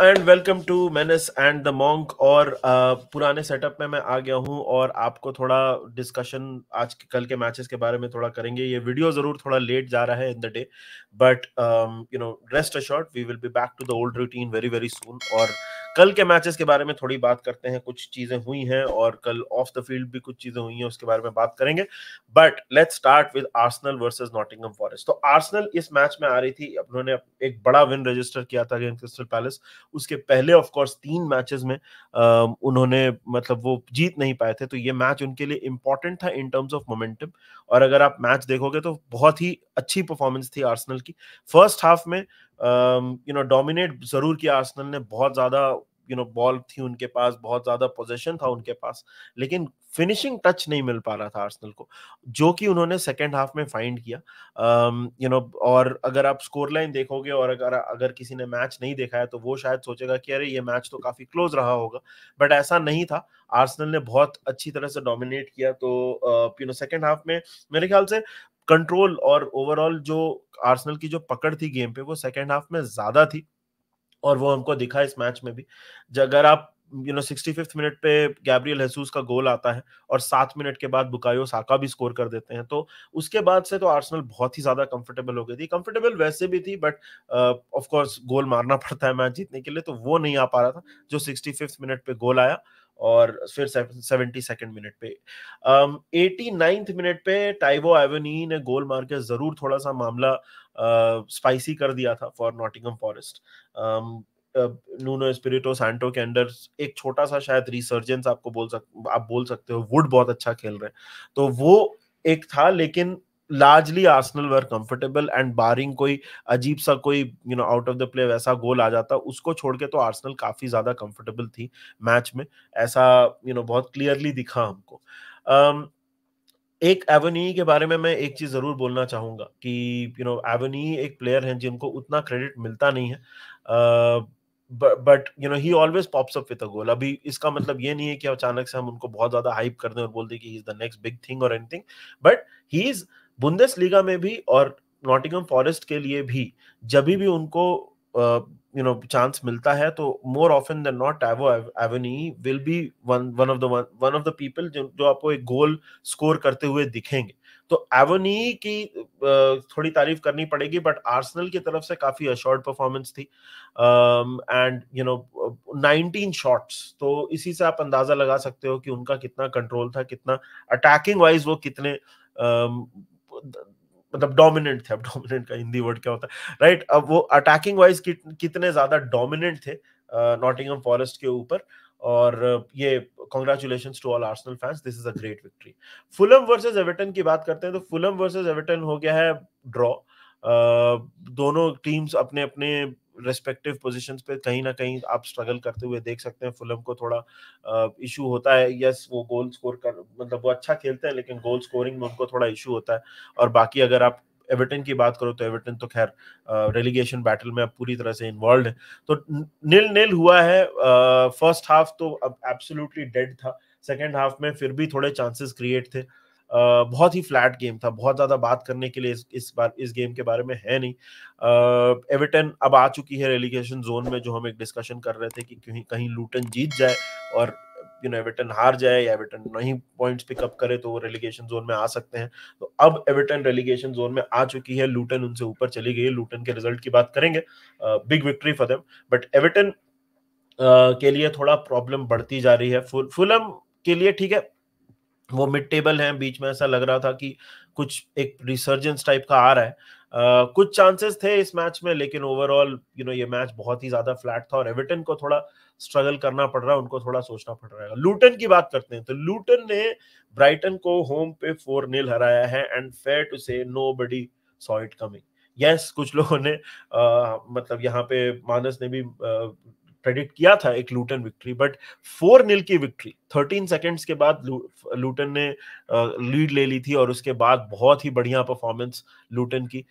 and welcome to Menace and the Monk और पुराने setup में मैं आ गया हूं और आपको थोड़ा डिस्कशन आज के कल के मैचेस के बारे में थोड़ा करेंगे ये वीडियो जरूर थोड़ा लेट जा रहा है in the day but you know rest assured we will be back to the old routine very very soon और कल के मैचेस के बारे में थोड़ी बात करते हैं कुछ चीजें हुई हैं और कल ऑफ द फील्ड भी कुछ चीजें हुई हैं उसके बारे में बात करेंगे but let's start with Arsenal versus Nottingham Forest तो आर्सनल इस मैच में आ रही थी उन्होंने एक बड़ा विन रजिस्टर किया था अगेंस्ट क्रिस्टल पैलेस उसके पहले ऑफकोर्स तीन मैचेस में उन्होंने मतलब वो जीत नहीं पाए थे तो ये मैच उनके लिए इंपॉर्टेंट था इन टर्म्स ऑफ मोमेंटम और अगर आप मैच देखोगे तो बहुत ही अच्छी परफॉर्मेंस थी आर्सनल की फर्स्ट हाफ में यू नो डोमिनेट जरूर किया आर्सेनल ने बहुत ज्यादा यू नो बॉल थी उनके पास बहुत ज्यादा पोजेशन था उनके पास लेकिन फिनिशिंग टच नहीं मिल पा रहा था आर्सेनल को जो कि उन्होंने सेकेंड हाफ में फाइंड किया you um, know you know, और अगर आप स्कोर लाइन देखोगे और अगर अगर किसी ने मैच नहीं देखा है तो वो शायद सोचेगा कि अरे ये मैच तो काफ़ी क्लोज रहा होगा बट ऐसा नहीं था आर्सेनल ने बहुत अच्छी तरह से डोमिनेट किया तो यू नो सेकेंड हाफ में मेरे ख्याल से कंट्रोल और ओवरऑल जो आर्सेनल की जो पकड़ थी गेम पे वो सेकेंड हाफ में ज्यादा थी और वो हमको दिखा इस मैच में भी अगर आप you know sixty fifth minute पे गैब्रियल हेसूस का गोल आता है और सात मिनट के बाद बुकायो साका भी स्कोर कर देते हैं तो उसके बाद से तो आर्सेनल बहुत ही ज्यादा कंफर्टेबल हो गई थी कंफर्टेबल वैसे भी थी बट ऑफ कोर्स गोल मारना पड़ता है मैच जीतने के लिए तो वो नहीं आ पा रहा था जो सिक्सटी फिफ्थ मिनट पे गोल आया uh, और फिर सेवेंटी सेकेंड मिनट पे एटी नाइन्थ मिनट पे टाइवो एवनी ने गोल मार के जरूर थोड़ा सा मामला स्पाइसी कर दिया था for Nottingham Forest Nuno Espirito Santo के अंडर एक छोटा सा शायद रिसर्जेंस आपको बोल सक आप बोल सकते हो वुड बहुत अच्छा खेल रहे हैं तो वो एक था लेकिन largely Arsenal were comfortable and barring कोई अजीब सा कोई you know out of the play वैसा गोल आ जाता उसको छोड़ के तो आर्सनल काफी ज्यादा कंफर्टेबल थी मैच में ऐसा यू you नो know, बहुत क्लियरली दिखा हमको um, एक एवनी के बारे में मैं एक चीज जरूर बोलना चाहूंगा कि यू नो एवनी एक प्लेयर हैं जिनको उतना क्रेडिट मिलता नहीं है uh, but you know he always pops up with a goal अभी इसका मतलब ये नहीं है कि अचानक से हम उनको बहुत ज्यादा हाइप कर दें और बोल दें कि he is the next big thing और anything but he is Bundesliga में भी और नॉटिंगम फॉरेस्ट के लिए भी जब भी उनको यू नो चांस मिलता है तो more often then not Awo Awoniyi will be one one of the one of the people जो आपको एक गोल स्कोर करते हुए दिखेंगे तो एवनी की थोड़ी तारीफ करनी पड़ेगी बट आर्सेनल की तरफ से काफी अशॉर्ट परफॉर्मेंस थी एंड यू नो 19 शॉट्स तो इसी से आप अंदाजा लगा सकते हो कि उनका कितना कंट्रोल था कितना अटैकिंग वाइज वो कितने um, मतलब डोमिनेंट थे अब डोमिनेंट का हिंदी वर्ड क्या होता है राइट अब वो अटैकिंग वाइज कितने ज्यादा डोमिनेंट थे नॉटिंगम uh, फॉरेस्ट के ऊपर और ये congratulation to all Arsenal fans this is a great victory Fulham versus Everton की बात करते हैं तो फुलम वर्सेस एवर्टन हो गया है ड्रॉ uh, दोनों टीम्स अपने अपने रेस्पेक्टिव पोजिशन पे कहीं ना कहीं आप स्ट्रगल करते हुए देख सकते हैं फुलम को थोड़ा इशू होता है यस वो गोल स्कोर कर मतलब वो अच्छा खेलते हैं लेकिन गोल स्कोरिंग में उनको थोड़ा इशू होता है और बाकी अगर आप एवर्टन की बात करो तो एवर्टन तो खैर रेलीगेशन बैटल में अब पूरी तरह से इन्वॉल्व है तो निल निल हुआ है फर्स्ट हाफ तो अब एब्सोल्युटली डेड था सेकेंड हाफ में फिर भी थोड़े चांसेस क्रिएट थे बहुत ही फ्लैट गेम था बहुत ज्यादा बात करने के लिए इस, इस बार इस गेम के बारे में है नहीं एविटन अब आ चुकी है रेलिगेशन जोन में जो हम एक डिस्कशन कर रहे थे कि क्यों कहीं लूटन जीत जाए और यू नो एविटन हार जाए या एविटन नहीं पॉइंट्स पिकअप करे तो वो रेलिगेशन जोन में आ सकते हैं तो अब एविटन रेलिगेशन जोन में आ चुकी है लूटन उनसे ऊपर चली गई लूटन के रिजल्ट की बात करेंगे big victory for them but Everton के लिए थोड़ा प्रॉब्लम बढ़ती जा रही है फुल फुलम के लिए ठीक है वो मिड टेबल हैं बीच में ऐसा लग रहा था कि कुछ एक रिसर्जेंस टाइप का आ रहा है uh, कुछ चांसेस थे इस मैच में लेकिन ओवरऑल यू नो ये मैच बहुत ही ज्यादा फ्लैट था और एवर्टन को थोड़ा स्ट्रगल करना पड़ रहा है उनको थोड़ा सोचना पड़ रहा है लूटन की बात करते हैं तो लूटन ने ब्राइटन को होम पे फोर नील हराया है and fair to say nobody saw it coming yes कुछ लोगों ने uh, मतलब यहाँ पे मानस ने भी आ, प्रेडिक्ट किया था एक Luton victory but four nil की विक्ट्री थर्टीन सेकेंड्स के बाद लूटन ने लीड ले ली थी और उसके बाद बहुत ही बढ़िया परफॉर्मेंस लूटन की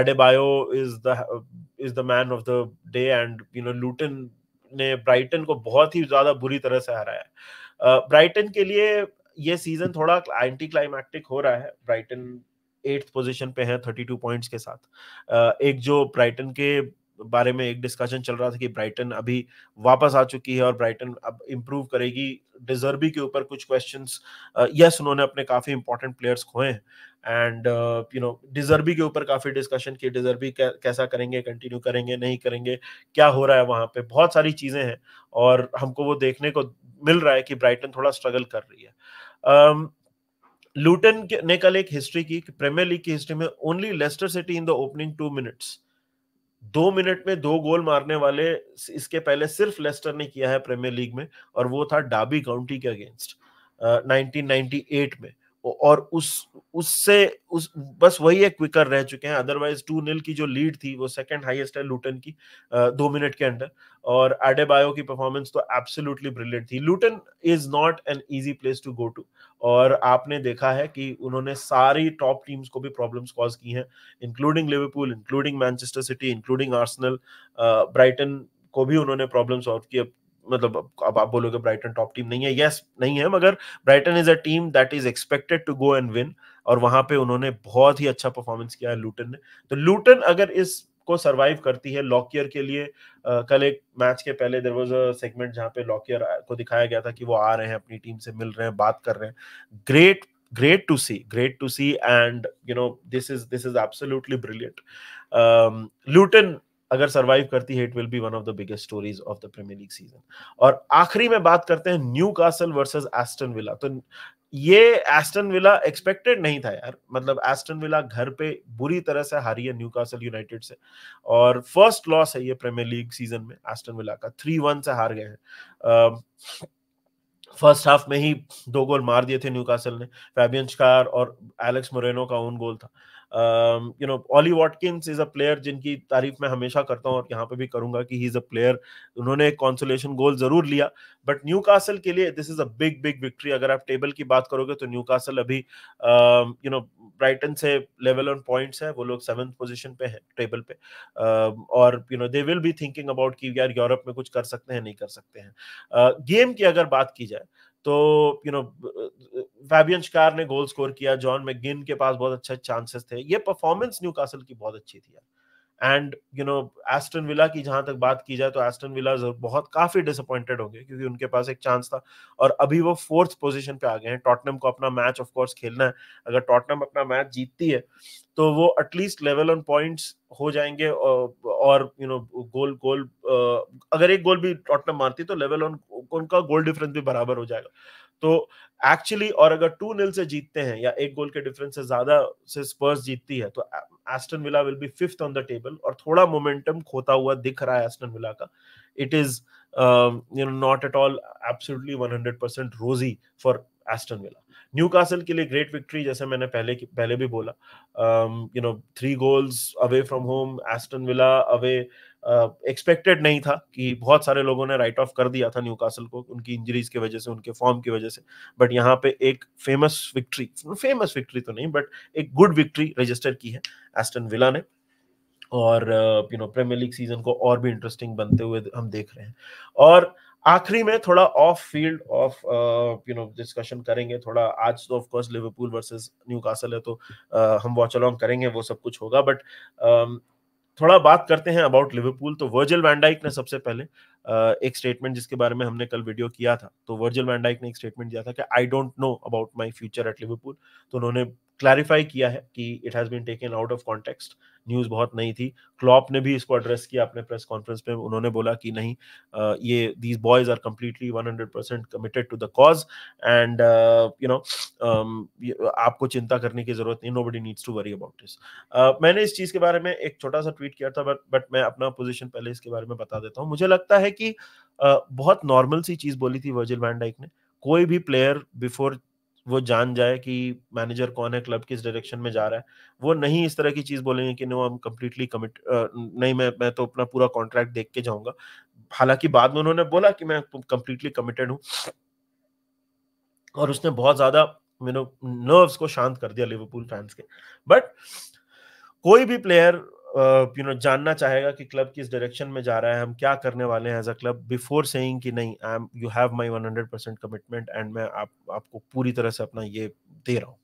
Adebayo is the is the man of the day and you know Luton ने ब्राइटन को बहुत ही ज्यादा बुरी तरह से हराया ब्राइटन के लिए ये सीजन थोड़ा एंटी क्लाइमैक्टिक हो रहा है ब्राइटन एट्थ पोजीशन पे है थर्टी टू पॉइंट्स के साथ एक जो ब्राइटन के बारे में एक डिस्कशन चल रहा था कि ब्राइटन अभी वापस आ चुकी है और ब्राइटन अब इम्प्रूव करेगी डिजर्बी के ऊपर कुछ क्वेश्चन यस उन्होंने अपने काफ़ी इंपॉर्टेंट प्लेयर्स खोए एंड यू नो डिजर्बी के ऊपर काफ़ी डिस्कशन की डिजर्बी कैसा करेंगे कंटिन्यू करेंगे नहीं करेंगे क्या हो रहा है वहां पे बहुत सारी चीज़ें हैं और हमको वो देखने को मिल रहा है कि ब्राइटन थोड़ा स्ट्रगल कर रही है um, लूटन ने कल एक हिस्ट्री की प्रीमियर लीग की हिस्ट्री में only Leicester City in the opening two minutes दो मिनट में दो गोल मारने वाले इसके पहले सिर्फ लेस्टर ने किया है प्रीमियर लीग में और वो था डाबी काउंटी के अगेंस्ट uh, में और उस उससे उस बस वही एक क्विकर रह चुके हैं अदरवाइज टू नील की जो लीड थी वो सेकंड हाईएस्ट है लूटन की दो मिनट के अंदर और एडेबायो की परफॉर्मेंस तो एब्सोल्युटली ब्रिलियंट थी Luton is not an easy place to go to और आपने देखा है कि उन्होंने सारी टॉप टीम्स को भी प्रॉब्लम्स कॉज की हैं including Liverpool including Manchester City including Arsenal Brighton को भी उन्होंने प्रॉब्लम सॉल्व की मतलब अब आप बोलोगे ब्राइटन टॉप टीम नहीं है यस yes, नहीं है मगर Brighton is a team that is expected to go and win और वहां पे उन्होंने बहुत ही अच्छा परफॉर्मेंस किया है लूटन ने तो लूटन अगर इस को सरवाइव करती है लॉकियर के लिए uh, कल एक मैच के पहले देर वॉज अ सेगमेंट जहां पे लॉकियर को दिखाया गया था कि वो आ रहे हैं अपनी टीम से मिल रहे हैं बात कर रहे हैं great great to see great to see and you know this is this is absolutely brilliant Luton अगर सरवाइव करती है it will be one of the biggest stories of the Premier League season और आखिरी में बात करते हैं Newcastle versus Aston Villa तो ये एस्टन विला एक्सपेक्टेड नहीं था यार मतलब एस्टन विला घर पे बुरी तरह से हारी है न्यू कासल यूनाइटेड से और फर्स्ट लॉस है ये प्रीमियर लीग सीजन में एस्टन विला का थ्री वन से हार गए हैं फर्स्ट हाफ में ही दो गोल मार दिए थे न्यू कासल ने फैबियन स्कार और एलेक्स मोरेनो का ओन गोल था uh, you know Ollie Watkins is a player जिनकी तारीफ मैं हमेशा करता हूँ और यहाँ पे भी करूंगा कि ही इज अ प्लेयर उन्होंने एक कॉन्सोलेशन गोल जरूर लिया बट न्यू कासल के लिए this is a big big victory अगर आप टेबल की बात करोगे तो न्यू कासल अभी यू नो ब्राइटन से लेवल ऑन पॉइंट्स है वो लोग सेवन्थ पोजिशन पे है टेबल पे uh, और you know they will be thinking about कि यार यूरोप में कुछ कर सकते हैं नहीं कर सकते हैं गेम uh, की अगर बात की जाए तो यू नो फैबियन शिकार ने गोल स्कोर किया जॉन मैगिन के पास बहुत अच्छे चांसेस थे ये परफॉर्मेंस न्यू कासल की बहुत अच्छी थी यार and you know Aston Villa की जहां तक बात की जाए तो एस्टन विला बहुत काफी डिसअपॉइंटेड होंगे क्योंकि उनके पास एक चांस था और अभी वो फोर्थ पोजीशन पे आ गए हैं टॉटनम को अपना मैच ऑफ कोर्स खेलना है अगर टॉटनम अपना मैच जीतती है तो वो एटलीस्ट लेवल ऑन पॉइंट्स हो जाएंगे और यू नो गोल गोल अगर एक गोल भी टॉटनम मारती तो लेवल ऑन उनका गोल डिफरेंस भी बराबर हो जाएगा तो एक्चुअली और अगर टू नील से जीतते हैं या एक गोल के डिफरेंस से ज्यादा से स्पर्स जीतती है तो Aston Villa will be fifth on the table और थोड़ा मोमेंटम खोता हुआ दिख रहा है एस्टन विला का it is you know not at all absolutely 100 rosy for Aston villa Newcastle के लिए ग्रेट विक्ट्री जैसे मैंने पहले पहले भी बोला you know three goals away from home Aston Villa away expected नहीं था कि बहुत सारे लोगों ने राइट ऑफ कर दिया था न्यूकासल को उनकी इंजरीज की वजह से उनके फॉर्म की वजह से बट यहाँ पे एक फेमस विक्ट्री फेमस विक्ट्री तो नहीं बट एक गुड विक्ट्री रजिस्टर की है एस्टन विला ने और you know Premier League season को और भी इंटरेस्टिंग बनते हुए हम देख रहे हैं और आखिरी में थोड़ा off field of you know discussion करेंगे थोड़ा आज तो of course Liverpool versus Newcastle है तो uh, हम वॉच अलॉन्ग करेंगे वो सब कुछ होगा बट थोड़ा बात करते हैं अबाउट लिवरपूल तो वर्जिल वैंडाइक ने सबसे पहले एक स्टेटमेंट जिसके बारे में हमने कल वीडियो किया था तो वर्जिल वैंडाइक ने एक स्टेटमेंट दिया था कि I don't know about my future at Liverpool तो उन्होंने क्लैरिफाई किया है कि it has been taken out of context news बहुत नई थी क्लॉप ने भी इसको एड्रेस किया अपने प्रेस कॉन्फ्रेंस में उन्होंने बोला कि नहीं ये these boys are completely one hundred percent committed to the cause and you know आपको चिंता करने की जरूरत नहीं nobody needs to worry about this मैंने इस चीज़ के बारे में एक छोटा सा ट्वीट किया था बट बट मैं अपना पोजिशन पहले इसके बारे में बता देता हूँ मुझे लगता है कि बहुत नॉर्मल सी चीज बोली थी वर्जिल वैन डाइक ने कोई भी प्लेयर बिफोर वो जान जाए कि मैनेजर कौन है क्लब किस डायरेक्शन में जा रहा है वो नहीं इस तरह की चीज बोलेंगे कि no I am completely commit नहीं मैं मैं तो अपना पूरा कॉन्ट्रैक्ट देख के जाऊंगा हालांकि बाद में उन्होंने बोला कि मैं कम्प्लीटली कमिटेड हूँ और उसने बहुत ज्यादा नर्व्स को शांत कर दिया लिवरपूल फैंस के बट कोई भी प्लेयर यू नो जानना चाहेगा कि क्लब किस डायरेक्शन में जा रहा है हम क्या करने वाले हैं as a club before saying कि नहीं I am you have my 100 percent commitment and मैं आप आपको पूरी तरह से अपना ये दे रहा हूँ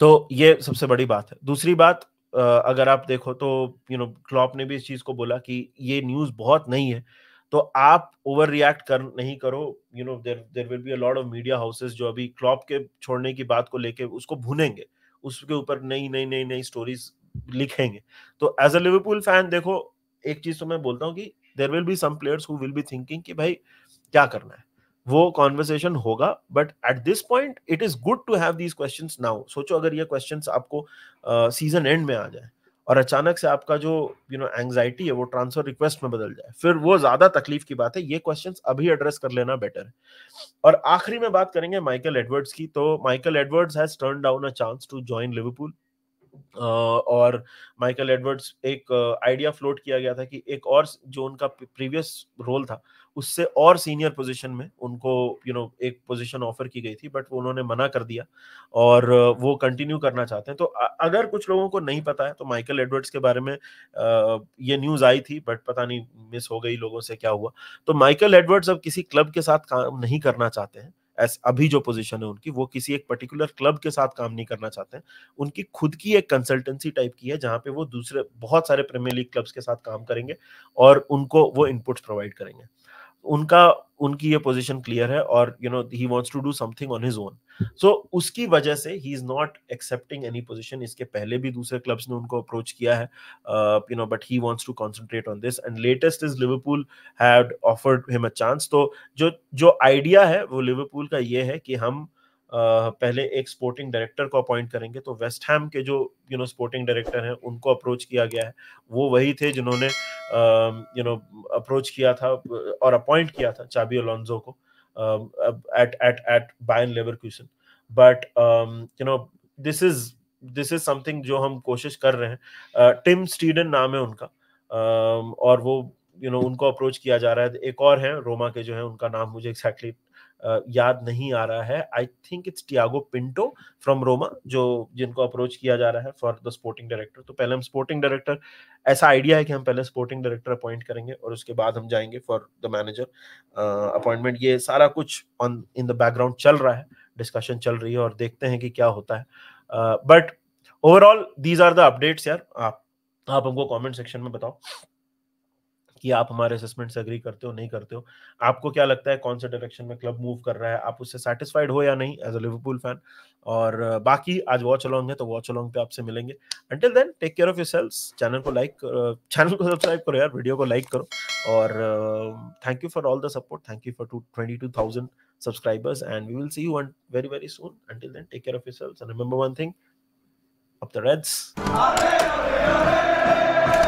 तो ये सबसे बड़ी बात है दूसरी बात अगर आप देखो तो यू नो क्लॉप ने भी इस चीज को बोला कि ये न्यूज बहुत नहीं है तो आप ओवर रिएक्ट कर नहीं करो you know there there will be a lot of media houses जो अभी क्लॉप के छोड़ने की बात को लेके उसको भूनेंगे उसके ऊपर नई नई नई नई स्टोरीज लिखेंगे तो एज अ लिवरपूल फैन देखो एक चीज तो मैं बोलता हूँ कि there will be some players who will be thinking कि भाई क्या करना है वो कॉन्वर्सेशन होगा but at this point it is good to have these question now सोचो अगर ये क्वेश्चन आपको सीजन uh, एंड में आ जाए और अचानक से आपका जो यू नो एंगजाइटी है वो ट्रांसफर रिक्वेस्ट में बदल जाए फिर वो ज्यादा तकलीफ की बात है ये क्वेश्चंस अभी एड्रेस कर लेना बेटर है और आखिरी में बात करेंगे माइकल एडवर्ड्स की तो Michael Edwards has turn down a chance to join Liverpool और माइकल एडवर्ड्स एक आइडिया फ्लोट किया गया था कि एक और जो उनका प्रीवियस रोल था उससे और सीनियर पोजीशन में उनको यू you नो know, एक पोजीशन ऑफर की गई थी बट वो उन्होंने मना कर दिया और वो कंटिन्यू करना चाहते हैं तो अगर कुछ लोगों को नहीं पता है तो माइकल एडवर्ड्स के बारे में ये न्यूज़ आई थी बट पता नहीं मिस हो गई लोगों से क्या हुआ तो माइकल एडवर्ड्स अब किसी क्लब के साथ काम नहीं करना चाहते हैं अभी जो पोजीशन है उनकी वो किसी एक पर्टिकुलर क्लब के साथ काम नहीं करना चाहते हैं उनकी खुद की एक कंसल्टेंसी टाइप की है जहाँ पे वो दूसरे बहुत सारे प्रीमियर लीग क्लब्स के साथ काम करेंगे और उनको वो इनपुट्स प्रोवाइड करेंगे उनका उनकी ये पोजीशन क्लियर है और you know he wants to do something on his own so उसकी वजह से he is not accepting any position इसके पहले भी दूसरे क्लब्स ने उनको अप्रोच किया है you know but he wants to concentrate on this and latest is Liverpool had offered him a chance तो जो जो आइडिया है वो लिवरपूल का ये है कि हम पहले एक स्पोर्टिंग डायरेक्टर को अपॉइंट करेंगे तो वेस्ट हैम के जो यू नो स्पोर्टिंग डायरेक्टर हैं उनको अप्रोच किया गया है वो वही थे जिन्होंने यू नो अप्रोच किया था और अपॉइंट किया था चाबी ओलॉन्जो को at at at Bayer Leverkusen but you know this is this is something जो हम कोशिश कर रहे हैं टिम स्टीडन नाम है उनका uh, और वो यू you नो know, उनको अप्रोच किया जा रहा है एक और है रोमा के जो है उनका नाम मुझे एक्सैक्टली exactly याद नहीं आ रहा है I think it's Tiago Pinto from Roma जो जिनको अप्रोच किया जा रहा है फॉर द स्पोर्टिंग डायरेक्टर तो पहले हम स्पोर्टिंग डायरेक्टर ऐसा आइडिया है कि हम पहले स्पोर्टिंग डायरेक्टर अपॉइंट करेंगे और उसके बाद हम जाएंगे फॉर द मैनेजर अपॉइंटमेंट ये सारा कुछ ऑन इन द बैकग्राउंड चल रहा है डिस्कशन चल रही है और देखते हैं कि क्या होता है but overall these are the updates यार आप आप हमको कमेंट सेक्शन में बताओ कि आप हमारे असेसमेंट से अग्री करते हो नहीं करते हो आपको क्या लगता है कौन से डायरेक्शन में क्लब मूव कर रहा है आप उससे सेटिस्फाइड हो या नहीं एज अ लिवरपूल फैन और बाकी आज वॉच अलॉन्ग है तो वॉच अलॉन्ग पे आपसे मिलेंगे until then take care of yourselves channel को लाइक चैनल को सब्सक्राइब करो यार वीडियो को लाइक करो और thank you for all the support thank you for two twenty two thousand subscribers and we will see very on very very soon until then take care of yourselves and remember one thing up the reds